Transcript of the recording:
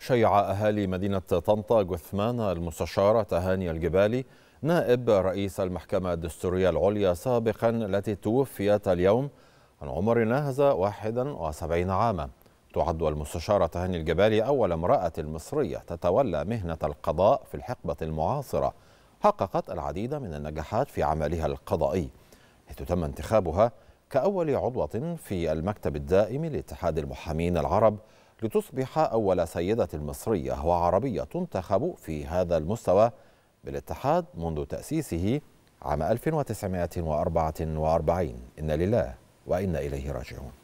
شيع أهالي مدينة طنطا جثمان المستشارة تهاني الجبالي نائب رئيس المحكمة الدستورية العليا سابقا التي توفيت اليوم عن عمر ناهز 71 عاما تعد المستشارة هاني الجبالي أول امرأة مصرية تتولى مهنة القضاء في الحقبة المعاصرة حققت العديد من النجاحات في عملها القضائي حيث تم انتخابها كأول عضوة في المكتب الدائم لاتحاد المحامين العرب لتصبح أول سيدة مصرية وعربية تنتخب في هذا المستوى بالاتحاد منذ تأسيسه عام 1944 إن لله وإنا إليه راجعون